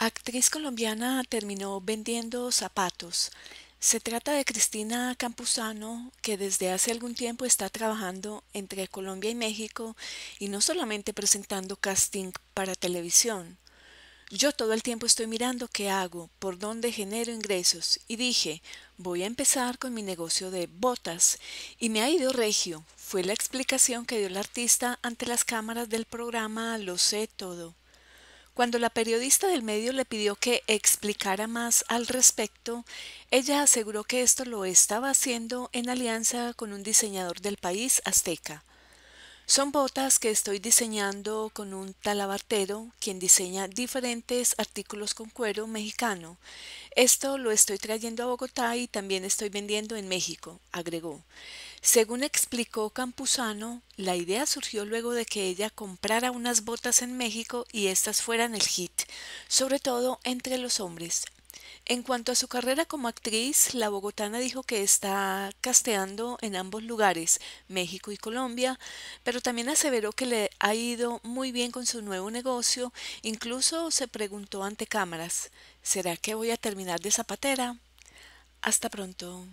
Actriz colombiana terminó vendiendo zapatos. Se trata de Cristina Campuzano, que desde hace algún tiempo está trabajando entre Colombia y México y no solamente presentando casting para televisión. Yo todo el tiempo estoy mirando qué hago, por dónde genero ingresos y dije, voy a empezar con mi negocio de botas y me ha ido regio, fue la explicación que dio el artista ante las cámaras del programa Lo sé todo. Cuando la periodista del medio le pidió que explicara más al respecto, ella aseguró que esto lo estaba haciendo en alianza con un diseñador del país azteca. Son botas que estoy diseñando con un talabartero, quien diseña diferentes artículos con cuero mexicano. Esto lo estoy trayendo a Bogotá y también estoy vendiendo en México, agregó. Según explicó Campuzano, la idea surgió luego de que ella comprara unas botas en México y estas fueran el hit, sobre todo entre los hombres. En cuanto a su carrera como actriz, la bogotana dijo que está casteando en ambos lugares, México y Colombia, pero también aseveró que le ha ido muy bien con su nuevo negocio, incluso se preguntó ante cámaras, ¿será que voy a terminar de zapatera? Hasta pronto.